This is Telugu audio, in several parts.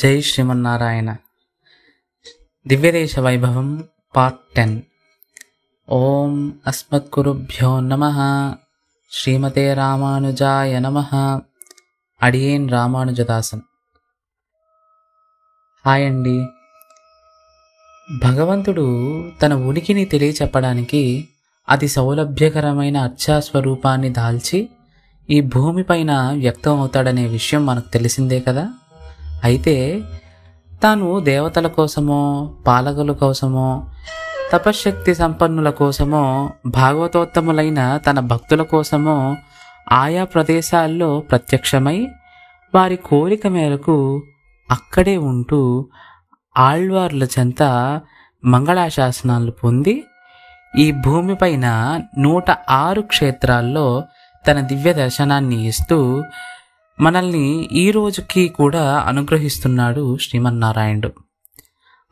జై శ్రీమన్నారాయణ దివ్యదేశ వైభవం పార్ట్ టెన్ ఓం అస్మద్గురుభ్యో నమ శ్రీమతే రామానుజాయ నమ అడియేన్ రామానుజదాసన్ హాయ్ అండి భగవంతుడు తన ఉనికిని తెలియచెప్పడానికి అతి సౌలభ్యకరమైన అర్చాస్వరూపాన్ని దాల్చి ఈ భూమిపైన వ్యక్తం అవుతాడనే విషయం మనకు తెలిసిందే కదా అయితే తాను దేవతల కోసమో పాలకుల కోసమో తపశ్శక్తి సంపన్నుల కోసమో భాగవతోత్తములైన తన భక్తుల కోసమో ఆయా ప్రదేశాల్లో ప్రత్యక్షమై వారి కోరిక మేరకు అక్కడే ఉంటూ ఆళ్వార్ల చెంత మంగళాశాసనాలు పొంది ఈ భూమిపైన నూట ఆరు క్షేత్రాల్లో తన దివ్య దర్శనాన్ని ఇస్తూ మనల్ని ఈ రోజుకి కూడా అనుగ్రహిస్తున్నాడు శ్రీమన్నారాయణుడు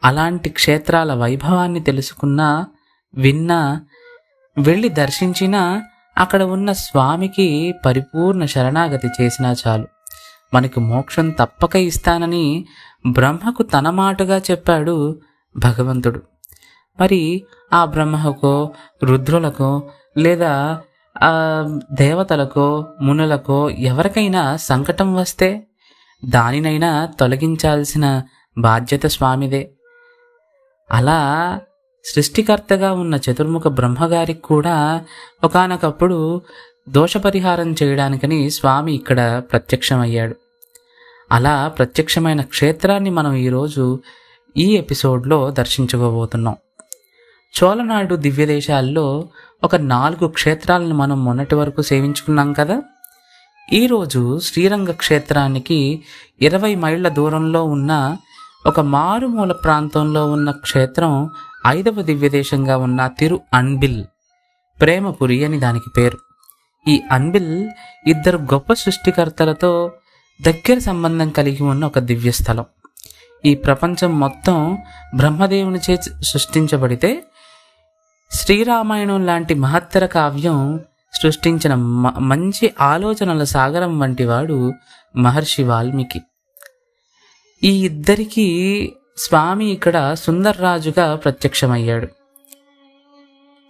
అలాంటి క్షేత్రాల వైభవాన్ని తెలుసుకున్నా విన్నా వెళ్ళి దర్శించినా అక్కడ ఉన్న స్వామికి పరిపూర్ణ శరణాగతి చేసినా చాలు మనకు మోక్షం తప్పక ఇస్తానని బ్రహ్మకు తన మాటగా చెప్పాడు భగవంతుడు మరి ఆ బ్రహ్మకో రుద్రులకో లేదా దేవతలకో మునులకో ఎవరికైనా సంకటం వస్తే దానినైనా తొలగించాల్సిన బాధ్యత స్వామిదే అలా సృష్టికర్తగా ఉన్న చతుర్ముఖ బ్రహ్మగారికి కూడా ఒకనకప్పుడు దోషపరిహారం చేయడానికని స్వామి ఇక్కడ ప్రత్యక్షమయ్యాడు అలా ప్రత్యక్షమైన క్షేత్రాన్ని మనం ఈరోజు ఈ ఎపిసోడ్లో దర్శించుకోబోతున్నాం చోళనాడు దివ్యదేశాల్లో ఒక నాలుగు క్షేత్రాలను మనం మొన్నటి వరకు సేవించుకున్నాం కదా ఈరోజు శ్రీరంగ క్షేత్రానికి ఇరవై మైళ్ళ దూరంలో ఉన్న ఒక మారుమూల ప్రాంతంలో ఉన్న క్షేత్రం ఐదవ దివ్యదేశంగా ఉన్న తిరు అన్బిల్ ప్రేమపురి అని దానికి పేరు ఈ అన్బిల్ ఇద్దరు గొప్ప సృష్టికర్తలతో దగ్గర సంబంధం కలిగి ఉన్న ఒక దివ్య స్థలం ఈ ప్రపంచం మొత్తం బ్రహ్మదేవునిచే సృష్టించబడితే శ్రీరామాయణం లాంటి మహత్తర కావ్యం సృష్టించిన మంచి ఆలోచనల సాగరం వంటివాడు మహర్షి వాల్మీకి ఈ ఇద్దరికీ స్వామి ఇక్కడ సుందర్రాజుగా ప్రత్యక్షమయ్యాడు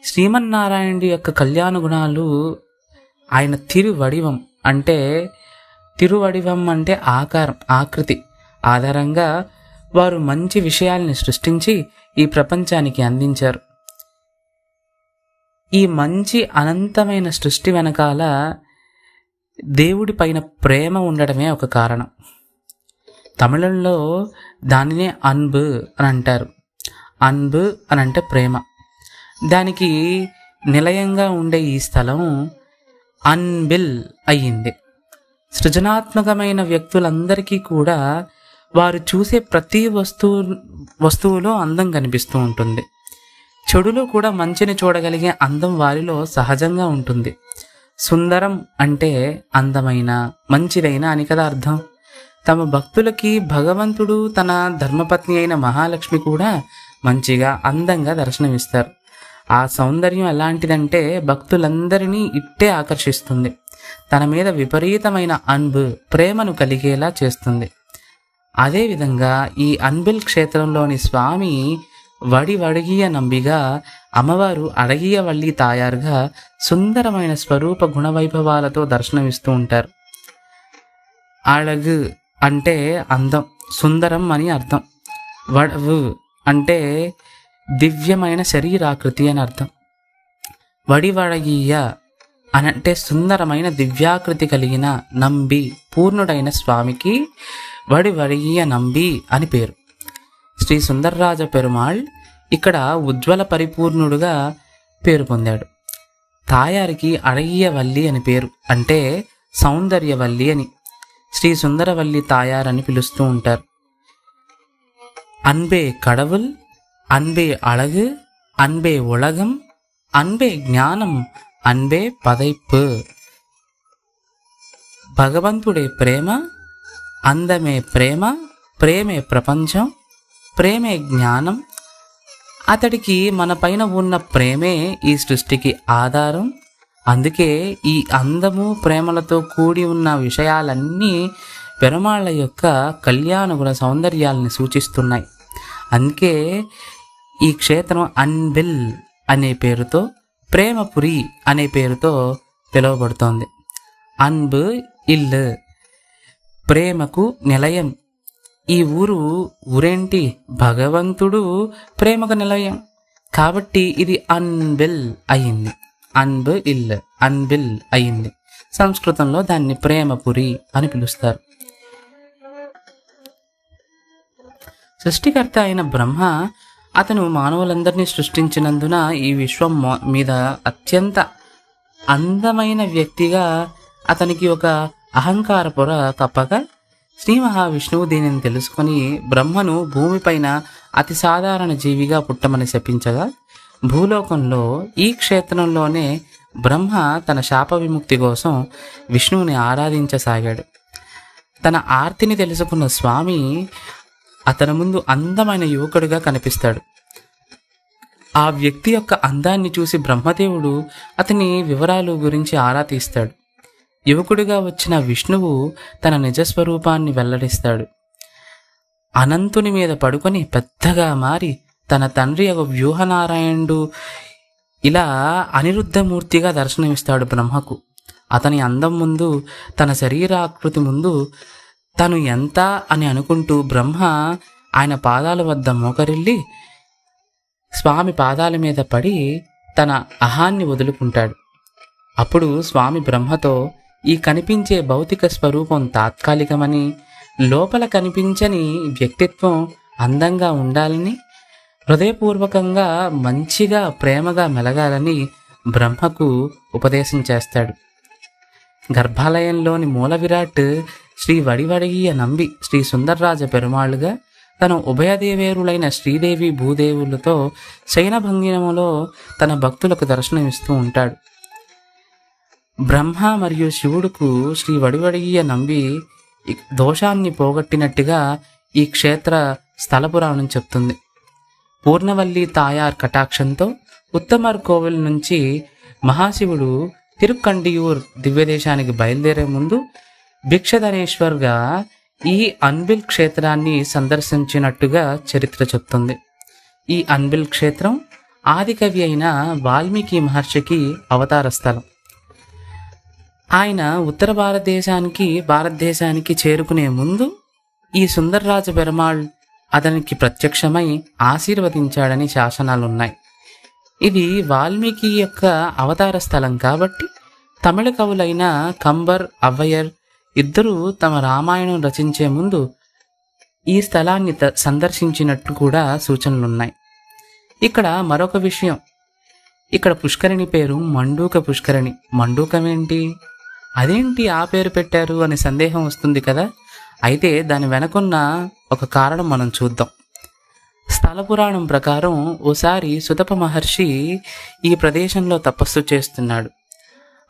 శ్రీమన్నారాయణుడి యొక్క కళ్యాణ గుణాలు ఆయన తిరువడివం అంటే తిరువడివం అంటే ఆకారం ఆకృతి ఆధారంగా వారు మంచి విషయాల్ని సృష్టించి ఈ ప్రపంచానికి అందించారు ఈ మంచి అనంతమైన సృష్టి వెనకాల దేవుడి పైన ప్రేమ ఉండడమే ఒక కారణం తమిళంలో దానినే అన్బు అని అంటారు అన్బు అని అంటే ప్రేమ దానికి నిలయంగా ఉండే ఈ స్థలం అన్బిల్ అయ్యింది సృజనాత్మకమైన వ్యక్తులందరికీ కూడా వారు చూసే ప్రతి వస్తువు వస్తువులో అందం కనిపిస్తూ ఉంటుంది చెడులో కూడా మంచిని చూడగలిగే అందం వారిలో సహజంగా ఉంటుంది సుందరం అంటే అందమైన మంచిదైన అని కదా అర్థం తమ భక్తులకి భగవంతుడు తన ధర్మపత్ని అయిన మహాలక్ష్మి కూడా మంచిగా అందంగా దర్శనమిస్తారు ఆ సౌందర్యం ఎలాంటిదంటే భక్తులందరినీ ఇట్టే ఆకర్షిస్తుంది తన మీద విపరీతమైన అన్బు ప్రేమను కలిగేలా చేస్తుంది అదేవిధంగా ఈ అన్బిల్ క్షేత్రంలోని స్వామి వడి వడగీయ నంబిగా అమ్మవారు అడగీయ వల్లి తాయారుగా సుందరమైన స్వరూప గుణవైభవాలతో దర్శనమిస్తూ ఉంటారు అడగు అంటే అందం సుందరం అని అర్థం వడవు అంటే దివ్యమైన శరీరాకృతి అని అర్థం వడివడగీయ అనంటే సుందరమైన దివ్యాకృతి కలిగిన నంబి పూర్ణుడైన స్వామికి వడివడగీయ నంబి అని పేరు శ్రీ సుందర్రాజ పెరుమాళ్ ఇక్కడ ఉజ్వల పరిపూర్ణుడుగా పేరు పొందాడు తాయారికి అడగియవల్లి అని పేరు అంటే సౌందర్యవల్లి అని శ్రీ సుందరవల్లి తాయారని పిలుస్తూ ఉంటారు అన్బే కడవుల్ అన్బే అళగు అన్బే ఉలగం అన్బే జ్ఞానం అన్బే పదైపు భగవంతుడే ప్రేమ అందమే ప్రేమ ప్రేమే ప్రపంచం ప్రేమే జ్ఞానం అతడికి మన పైన ఉన్న ప్రేమే ఈ సృష్టికి ఆధారం అందుకే ఈ అందము ప్రేమలతో కూడి ఉన్న విషయాలన్నీ పెరమాళ్ళ యొక్క కళ్యాణగుణ గుణ సౌందర్యాలని సూచిస్తున్నాయి అందుకే ఈ క్షేత్రం అన్బిల్ అనే పేరుతో ప్రేమపురి అనే పేరుతో పిలువబడుతోంది అన్బు ఇల్లు ప్రేమకు నిలయం ఈ ఊరు ఊరేంటి భగవంతుడు ప్రేమకు నిలయం కాబట్టి ఇది అన్బిల్ అయింది అన్బిల్ ఇల్ అన్బిల్ అయింది సంస్కృతంలో దాన్ని ప్రేమపురి అని పిలుస్తారు సృష్టికర్త అయిన బ్రహ్మ అతను మానవులందరినీ సృష్టించినందున ఈ విశ్వం మీద అత్యంత అందమైన వ్యక్తిగా అతనికి ఒక అహంకార పొర తప్పక శ్రీ మహావిష్ణువు దీనిని తెలుసుకొని బ్రహ్మను భూమిపైన అతి సాధారణ జీవిగా పుట్టమని శపించగా భూలోకంలో ఈ క్షేత్రంలోనే బ్రహ్మ తన శాప విముక్తి కోసం విష్ణువుని ఆరాధించసాగాడు తన ఆర్తిని తెలుసుకున్న స్వామి అతని ముందు అందమైన యువకుడిగా కనిపిస్తాడు ఆ వ్యక్తి యొక్క అందాన్ని చూసి బ్రహ్మదేవుడు అతని వివరాలు గురించి ఆరా తీస్తాడు యువకుడిగా వచ్చిన విష్ణువు తన నిజస్వరూపాన్ని వెల్లడిస్తాడు అనంతుని మీద పడుకొని పెద్దగా మారి తన తండ్రి ఒక వ్యూహనారాయణుడు ఇలా అనిరుద్ధమూర్తిగా దర్శనమిస్తాడు బ్రహ్మకు అతని అందం ముందు తన శరీరాకృతి ముందు తను ఎంత అని అనుకుంటూ బ్రహ్మ ఆయన పాదాల వద్ద మోకరిల్లి స్వామి పాదాల మీద పడి తన అహాన్ని వదులుకుంటాడు అప్పుడు స్వామి బ్రహ్మతో ఈ కనిపించే భౌతిక స్వరూపం తాత్కాలికమని లోపల కనిపించని వ్యక్తిత్వం అందంగా ఉండాలని హృదయపూర్వకంగా మంచిగా ప్రేమగా మెలగాలని బ్రహ్మకు ఉపదేశం చేస్తాడు గర్భాలయంలోని మూల విరాట్ శ్రీ వడివడియ నంబి శ్రీ సుందర్రాజ పెరుమాళ్ళుగా తన ఉభయదేవేరులైన శ్రీదేవి భూదేవులతో శయనభంగినములో తన భక్తులకు దర్శనమిస్తూ ఉంటాడు బ్రహ్మ మరియు శివుడుకు శ్రీ వడివడియ నంబి దోషాన్ని పోగొట్టినట్టుగా ఈ క్షేత్ర స్థలపురాణం చెప్తుంది పూర్ణవల్లి తాయార్ కటాక్షంతో ఉత్తమర్ కోవిల్ నుంచి మహాశివుడు తిరుక్కండియూర్ దివ్యదేశానికి బయలుదేరే ముందు భిక్షధనేశ్వర్గా ఈ అన్బిల్ క్షేత్రాన్ని సందర్శించినట్టుగా చరిత్ర చెప్తుంది ఈ అన్బిల్ క్షేత్రం ఆదికవి అయిన వాల్మీకి మహర్షికి అవతార స్థలం ఆయన ఉత్తర భారతదేశానికి భారతదేశానికి చేరుకునే ముందు ఈ సుందర్రాజ పెరమాళ్ అతనికి ప్రత్యక్షమై ఆశీర్వదించాడని శాసనాలున్నాయి ఇది వాల్మీకి యొక్క అవతార స్థలం కాబట్టి తమిళ కవులైన కంబర్ అవ్వయర్ ఇద్దరూ తమ రామాయణం రచించే ముందు ఈ స్థలాన్ని సందర్శించినట్టు కూడా సూచనలున్నాయి ఇక్కడ మరొక విషయం ఇక్కడ పుష్కరిణి పేరు మండూక పుష్కరిణి మండూకమేంటి అదేంటి ఆ పేరు పెట్టారు అనే సందేహం వస్తుంది కదా అయితే దాని వెనకున్న ఒక కారణం మనం చూద్దాం స్థల పురాణం ప్రకారం ఓసారి సుతప మహర్షి ఈ ప్రదేశంలో తపస్సు చేస్తున్నాడు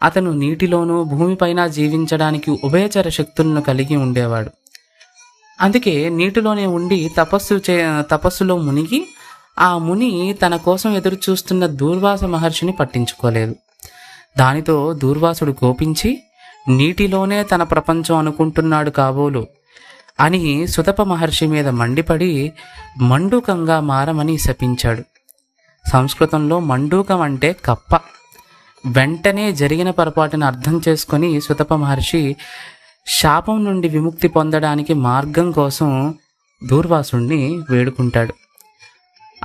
అతను నీటిలోనూ భూమిపైన జీవించడానికి ఉభయచర శక్తులను కలిగి ఉండేవాడు అందుకే నీటిలోనే ఉండి తపస్సు చే తపస్సులో మునిగి ఆ ముని తన కోసం ఎదురు చూస్తున్న దూర్వాస మహర్షిని పట్టించుకోలేదు దానితో దూర్వాసుడు కోపించి నీటిలోనే తన ప్రపంచం అనుకుంటున్నాడు కాబోలు అని సుతప మహర్షి మీద మండిపడి మండూకంగా మారమని శపించాడు సంస్కృతంలో మండూకం అంటే కప్ప వెంటనే జరిగిన పొరపాటును అర్థం చేసుకుని సుతప మహర్షి శాపం నుండి విముక్తి పొందడానికి మార్గం కోసం దూర్వాసుణ్ణి వేడుకుంటాడు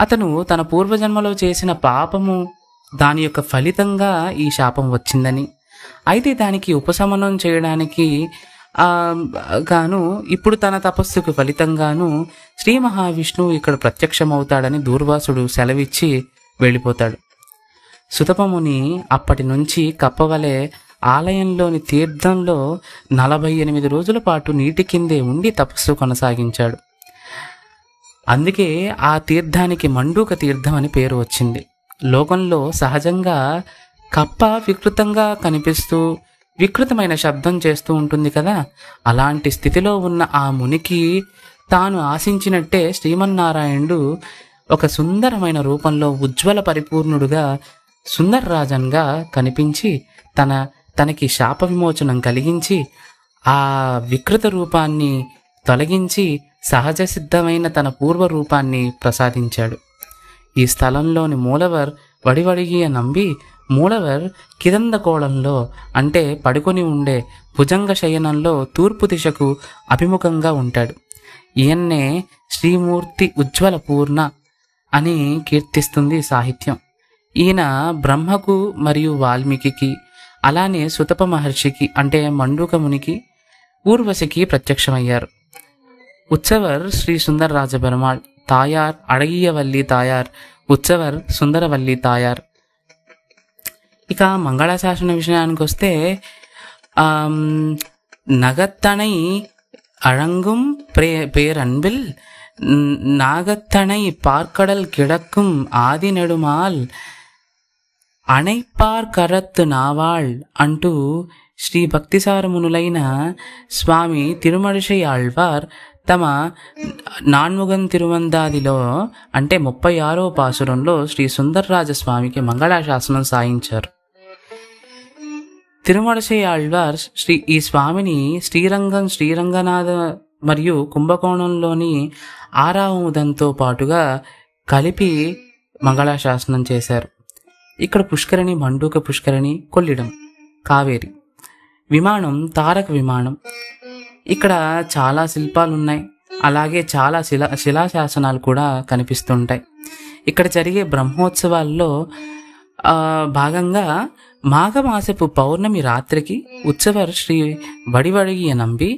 అతను తన పూర్వజన్మలో చేసిన పాపము దాని యొక్క ఫలితంగా ఈ శాపం వచ్చిందని అయితే దానికి ఉపశమనం చేయడానికి గాను ఇప్పుడు తన తపస్సుకు ఫలితంగాను శ్రీ మహావిష్ణువు ఇక్కడ ప్రత్యక్షమవుతాడని దూర్వాసుడు సెలవిచ్చి వెళ్ళిపోతాడు సుతపముని అప్పటి నుంచి కప్పవలే ఆలయంలోని తీర్థంలో నలభై ఎనిమిది రోజుల పాటు నీటి కిందే ఉండి తపస్సు కొనసాగించాడు అందుకే ఆ తీర్థానికి మండూక తీర్థం అని పేరు వచ్చింది లోకంలో సహజంగా కప్ప వికృతంగా కనిపిస్తూ వికృతమైన శబ్దం చేస్తూ ఉంటుంది కదా అలాంటి స్థితిలో ఉన్న ఆ మునికి తాను ఆశించినట్టే శ్రీమన్నారాయణుడు ఒక సుందరమైన రూపంలో ఉజ్వల పరిపూర్ణుడుగా సుందర్రాజన్గా కనిపించి తన తనకి శాప విమోచనం కలిగించి ఆ వికృత రూపాన్ని తొలగించి సహజ సిద్ధమైన తన పూర్వ రూపాన్ని ప్రసాదించాడు ఈ స్థలంలోని మూలవర్ వడివడిగి నమ్మి మూలవర్ కిరంద కోళంలో అంటే పడుకొని ఉండే భుజంగ శయనంలో తూర్పు దిశకు అభిముఖంగా ఉంటాడు ఈయన్నే శ్రీమూర్తి ఉజ్వల పూర్ణ అని కీర్తిస్తుంది సాహిత్యం ఈయన బ్రహ్మకు మరియు వాల్మీకి అలానే సుతప మహర్షికి అంటే మండూకమునికి ఊర్వశికి ప్రత్యక్షమయ్యారు ఉత్సవర్ శ్రీ సుందర రాజ పెరుమాళ్ తాయార్ అడగియవల్లి తాయార్ ఉత్సవర్ సుందరవల్లి தாயார் ఇక మంగళశాసన విషయానికి వస్తే నగత్తనై అడంగుం ప్రే పేరన్బిల్ நாகத்தனை பார்க்கடல் கிடக்கும் ఆది நெடுமால் అణైపార్ కరత్ నావాళ్ అంటూ శ్రీ భక్తిసారమునులైన స్వామి తిరుమడిషై ఆళ్వార్ తమ నాన్ముగన్ తిరువందాదిలో అంటే ముప్పై ఆరో పాసురంలో శ్రీ సుందర్రాజస్వామికి మంగళాశాసనం సాయించారు తిరుమలసై ఆళ్వార్ శ్రీ ఈ స్వామిని శ్రీరంగం శ్రీరంగనాథ మరియు కుంభకోణంలోని ఆరాముదంతో పాటుగా కలిపి మంగళాశాసనం చేశారు ఇక్కడ పుష్కరిణి మండూక పుష్కరిణి కొల్లిడం కావేరి విమానం తారక విమానం ఇక్కడ చాలా శిల్పాలు ఉన్నాయి అలాగే చాలా శిలా శిలాశాసనాలు కూడా కనిపిస్తుంటాయి ఇక్కడ జరిగే బ్రహ్మోత్సవాల్లో భాగంగా మాఘమాసపు పౌర్ణమి రాత్రికి ఉత్సవ శ్రీ వడివడియ నంబి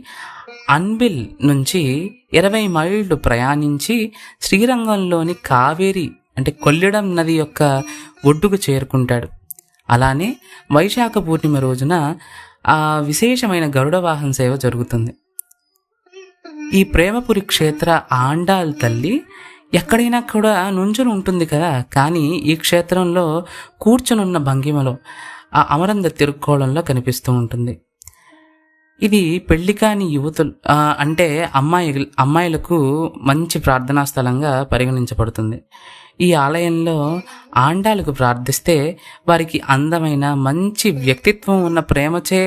అన్బిల్ నుంచి ఇరవై మైళ్ళు ప్రయాణించి శ్రీరంగంలోని కావేరి అంటే కొల్లిడం నది యొక్క ఒడ్డుకు చేరుకుంటాడు అలానే వైశాఖ పూర్ణిమ రోజున ఆ విశేషమైన గరుడ వాహన సేవ జరుగుతుంది ఈ ప్రేమపురి క్షేత్ర ఆండాల్ తల్లి ఎక్కడైనా కూడా నుంచుని ఉంటుంది కదా కానీ ఈ క్షేత్రంలో కూర్చునున్న భంగిమలో ఆ అమరంద తిరుక్కోళంలో కనిపిస్తూ ఉంటుంది ఇది పెళ్లి కాని యువతులు అంటే అమ్మాయి అమ్మాయిలకు మంచి ప్రార్థనా స్థలంగా పరిగణించబడుతుంది ఈ ఆలయంలో ఆండాలకు ప్రార్థిస్తే వారికి అందమైన మంచి వ్యక్తిత్వం ఉన్న ప్రేమచే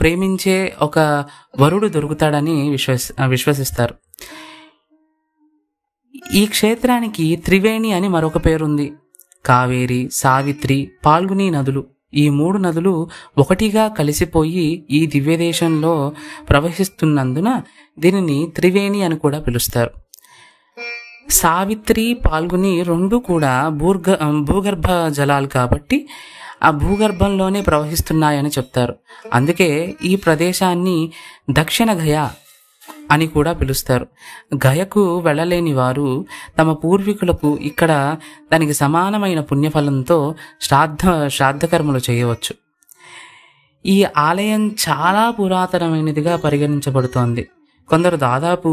ప్రేమించే ఒక వరుడు దొరుకుతాడని విశ్వసి విశ్వసిస్తారు ఈ క్షేత్రానికి త్రివేణి అని మరొక పేరుంది కావేరి సావిత్రి పాల్గుని నదులు ఈ మూడు నదులు ఒకటిగా కలిసిపోయి ఈ దివ్యదేశంలో ప్రవహిస్తున్నందున దీనిని త్రివేణి అని కూడా పిలుస్తారు సావిత్రి పాల్గుని రెండు కూడా భూర్గ భూగర్భ జలాలు కాబట్టి ఆ భూగర్భంలోనే ప్రవహిస్తున్నాయని చెప్తారు అందుకే ఈ ప్రదేశాన్ని దక్షిణ గయా అని కూడా పిలుస్తారు గయకు వెళ్ళలేని వారు తమ పూర్వీకులకు ఇక్కడ దానికి సమానమైన పుణ్యఫలంతో శ్రాద్ధ శ్రాద్ధకర్మలు చేయవచ్చు ఈ ఆలయం చాలా పురాతనమైనదిగా పరిగణించబడుతోంది కొందరు దాదాపు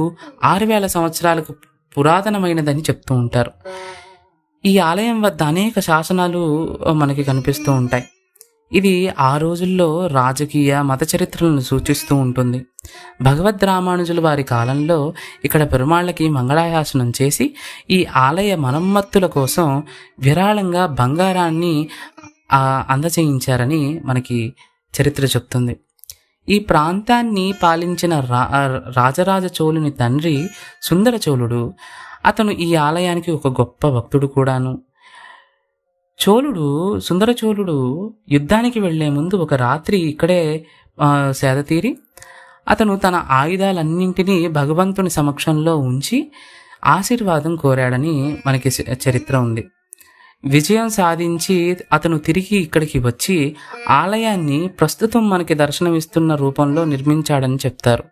ఆరు వేల సంవత్సరాలకు పురాతనమైనదని చెప్తూ ఉంటారు ఈ ఆలయం వద్ద అనేక శాసనాలు మనకి కనిపిస్తూ ఉంటాయి ఇది ఆ రోజుల్లో రాజకీయ మత చరిత్రలను సూచిస్తూ ఉంటుంది భగవద్ రామానుజుల వారి కాలంలో ఇక్కడ పెరుమాళ్ళకి మంగళాయాసనం చేసి ఈ ఆలయ మరమ్మత్తుల కోసం విరాళంగా బంగారాన్ని అందచేయించారని మనకి చరిత్ర చెప్తుంది ఈ ప్రాంతాన్ని పాలించిన రా రాజరాజ చోళుని తండ్రి సుందర చోళుడు అతను ఈ ఆలయానికి ఒక గొప్ప భక్తుడు కూడాను చోళుడు సుందర చోళుడు యుద్ధానికి వెళ్లే ముందు ఒక రాత్రి ఇక్కడే సేద తీరి అతను తన ఆయుధాలన్నింటినీ భగవంతుని సమక్షంలో ఉంచి ఆశీర్వాదం కోరాడని మనకి చరిత్ర ఉంది విజయం సాధించి అతను తిరిగి ఇక్కడికి వచ్చి ఆలయాన్ని ప్రస్తుతం మనకి దర్శనమిస్తున్న రూపంలో నిర్మించాడని చెప్తారు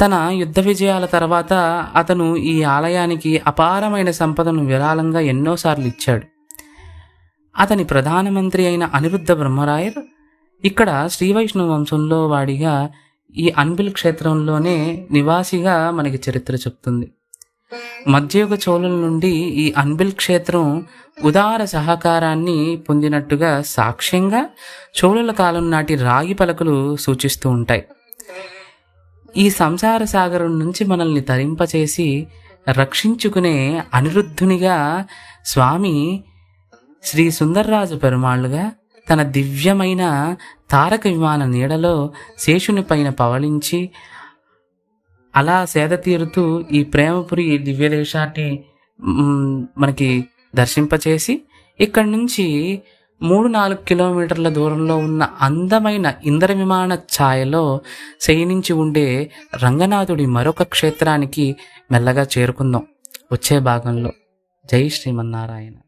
తన యుద్ధ విజయాల తర్వాత అతను ఈ ఆలయానికి అపారమైన సంపదను విరాళంగా ఎన్నోసార్లు ఇచ్చాడు అతని ప్రధానమంత్రి అయిన అనిరుద్ధ బ్రహ్మరాయర్ ఇక్కడ శ్రీవైష్ణవ వంశంలో వాడిగా ఈ అన్బిల్ క్షేత్రంలోనే నివాసిగా మనకి చరిత్ర చెప్తుంది మధ్యయుగ చోళుల నుండి ఈ అన్బిల్ క్షేత్రం ఉదార సహకారాన్ని పొందినట్టుగా సాక్ష్యంగా చోళుల కాలం నాటి రాగి పలకలు సూచిస్తూ ఉంటాయి ఈ సంసార సాగరం నుంచి మనల్ని తరింపచేసి రక్షించుకునే అనిరుద్ధునిగా స్వామి శ్రీ సుందర్రాజు పెరుమాళ్ళుగా తన దివ్యమైన తారక విమాన నీడలో శేషుని పైన పవలించి అలా సేద తీరుతూ ఈ ప్రేమపురి దివ్యదేశాన్ని మనకి దర్శింపచేసి ఇక్కడి నుంచి మూడు నాలుగు కిలోమీటర్ల దూరంలో ఉన్న అందమైన ఇంద్ర విమాన ఛాయలో శయనించి ఉండే రంగనాథుడి మరొక క్షేత్రానికి మెల్లగా చేరుకుందాం వచ్చే భాగంలో జై శ్రీమన్నారాయణ